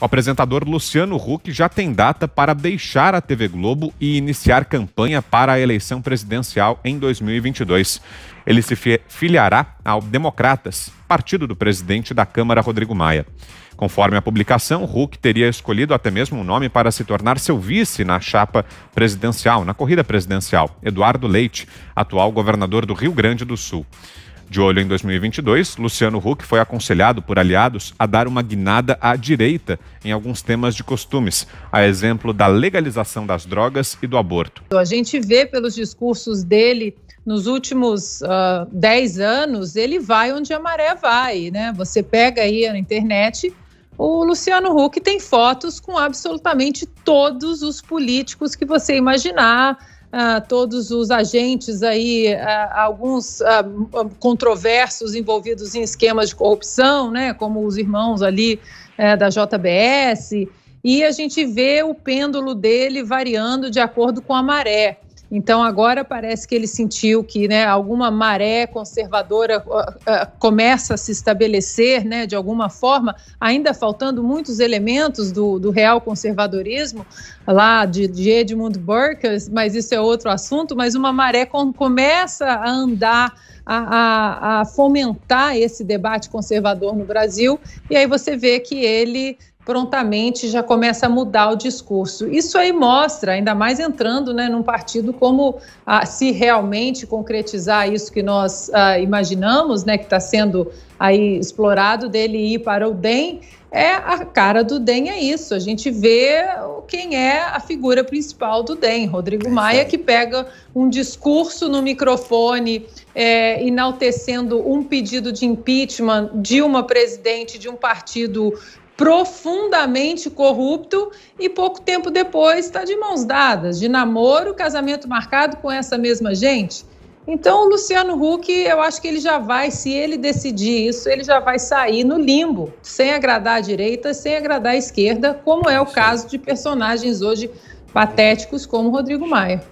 O apresentador Luciano Huck já tem data para deixar a TV Globo e iniciar campanha para a eleição presidencial em 2022. Ele se filiará ao Democratas, partido do presidente da Câmara Rodrigo Maia. Conforme a publicação, Huck teria escolhido até mesmo um nome para se tornar seu vice na chapa presidencial, na corrida presidencial, Eduardo Leite, atual governador do Rio Grande do Sul. De olho em 2022, Luciano Huck foi aconselhado por aliados a dar uma guinada à direita em alguns temas de costumes, a exemplo da legalização das drogas e do aborto. A gente vê pelos discursos dele nos últimos uh, ah, 10 anos, ele vai onde a maré vai, né? Você pega aí na internet, o Luciano Huck tem fotos com absolutamente todos os políticos que você imaginar, ah, todos os agentes aí, ah, alguns ah, controversos envolvidos em esquemas de corrupção, né, como os irmãos ali eh, da JBS, e a gente vê o pêndulo dele variando de acordo com a maré. Então agora parece que ele sentiu que né, alguma maré conservadora uh, uh, começa a se estabelecer né, de alguma forma, ainda faltando muitos elementos do, do real conservadorismo lá de, de Edmund Burke, mas isso é outro assunto, mas uma maré com, começa a andar a, a, a, fomentar esse debate conservador no Brasil. E aí você vê que ele prontamente já começa a mudar o discurso. Isso aí mostra, ainda mais entrando né, num partido como ah, se realmente concretizar isso que nós ah, imaginamos, né, que está sendo aí explorado dele ir para o DEM, é a cara do DEM é isso. A gente vê quem é a figura principal do DEM, Rodrigo é Maia, que pega um discurso no microfone é, enaltecendo um pedido de impeachment de uma presidente de um partido profundamente corrupto e pouco tempo depois está de mãos dadas, de namoro, casamento marcado com essa mesma gente. Então, o Luciano Huck, eu acho que ele já vai, se ele decidir isso, ele já vai sair no limbo, sem agradar a direita, sem agradar a esquerda, como é o caso de personagens hoje patéticos como Rodrigo Maia.